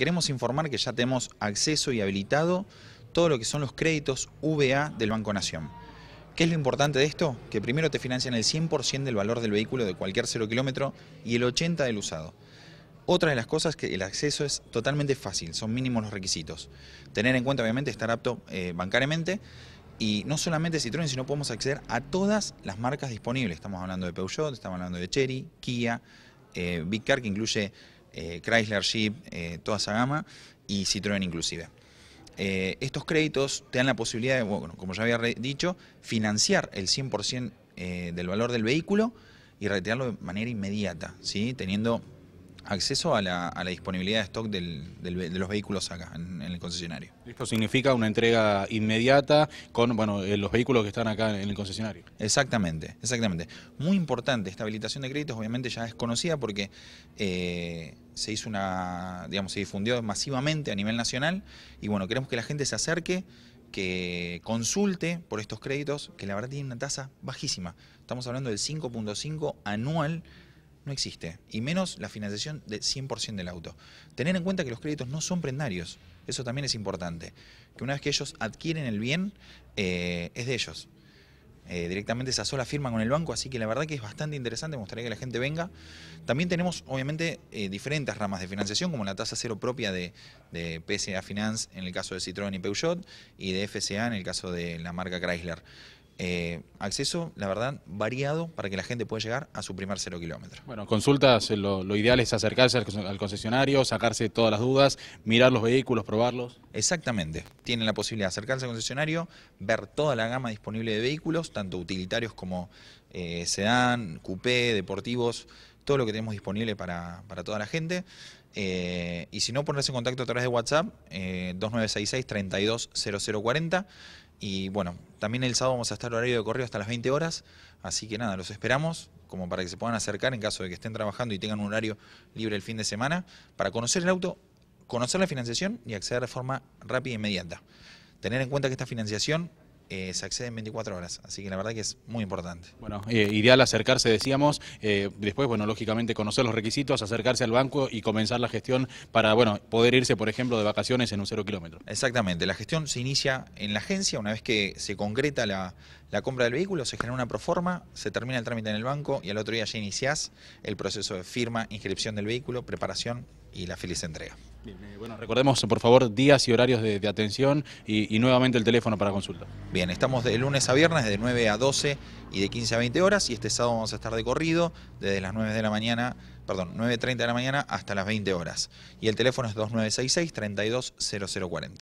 queremos informar que ya tenemos acceso y habilitado todo lo que son los créditos VA del Banco Nación. ¿Qué es lo importante de esto? Que primero te financian el 100% del valor del vehículo de cualquier cero kilómetro y el 80% del usado. Otra de las cosas es que el acceso es totalmente fácil, son mínimos los requisitos. Tener en cuenta, obviamente, estar apto eh, bancariamente y no solamente Citroën, sino podemos acceder a todas las marcas disponibles. Estamos hablando de Peugeot, estamos hablando de Cherry, Kia, eh, Big Car, que incluye eh, Chrysler, Jeep, eh, toda esa gama, y Citroën inclusive. Eh, estos créditos te dan la posibilidad de, como ya había dicho, financiar el 100% del valor del vehículo y retirarlo de manera inmediata, ¿sí? teniendo acceso a la, disponibilidad de stock de los vehículos acá en, el concesionario. Esto significa una entrega inmediata con bueno, los vehículos que están acá en el concesionario. Exactamente, exactamente. Muy importante, esta habilitación de créditos obviamente ya es conocida porque se hizo una, digamos, se difundió masivamente a nivel nacional y bueno, queremos que la gente se acerque, que consulte por estos créditos, que la verdad tienen una tasa bajísima. Estamos hablando del 5.5 anual, no existe, y menos la financiación del 100% del auto. Tener en cuenta que los créditos no son prendarios, eso también es importante, que una vez que ellos adquieren el bien, eh, es de ellos. Eh, directamente esa sola firma con el banco, así que la verdad que es bastante interesante, me gustaría que la gente venga. También tenemos, obviamente, eh, diferentes ramas de financiación, como la tasa cero propia de, de, PSA Finance en el caso de Citroën y Peugeot, y de FCA en el caso de la marca Chrysler. Eh, acceso, la verdad, variado para que la gente pueda llegar a su primer cero kilómetro. Bueno, consultas, eh, lo, ideal es acercarse al, concesionario, sacarse todas las dudas, mirar los vehículos, probarlos. Exactamente, tienen la posibilidad de acercarse al concesionario, ver toda la gama disponible de vehículos, tanto utilitarios como eh, sedán, coupé, deportivos, todo lo que tenemos disponible para, toda la gente. Eh, y si no, ponerse en contacto a través de WhatsApp, 2966 320040. Y bueno, también el sábado vamos a estar horario de correo hasta las 20 horas, así que nada, los esperamos como para que se puedan acercar en caso de que estén trabajando y tengan un horario libre el fin de semana, para conocer el auto, conocer la financiación y acceder de forma rápida e inmediata. Tener en cuenta que esta financiación eh, se accede en 24 horas. Así que la verdad que es muy importante. Bueno, eh, ideal acercarse, decíamos, eh, después, bueno, lógicamente conocer los requisitos, acercarse al banco y comenzar la gestión para, bueno, poder irse, por ejemplo, de vacaciones en un cero kilómetro. Exactamente, la gestión se inicia en la agencia, una vez que se concreta la, la compra del vehículo, se genera una proforma, se termina el trámite en el banco y al otro día ya iniciás el proceso de firma, inscripción del vehículo, preparación y la feliz entrega. Eh, bueno, recordemos por favor días y horarios de, atención y, y, nuevamente el teléfono para consulta. Bien, estamos de lunes a viernes de 9 a 12 y de 15 a 20 horas y este sábado vamos a estar de corrido desde las 9 de la mañana, perdón, 9.30 de la mañana hasta las 20 horas. Y el teléfono es 2966 320040.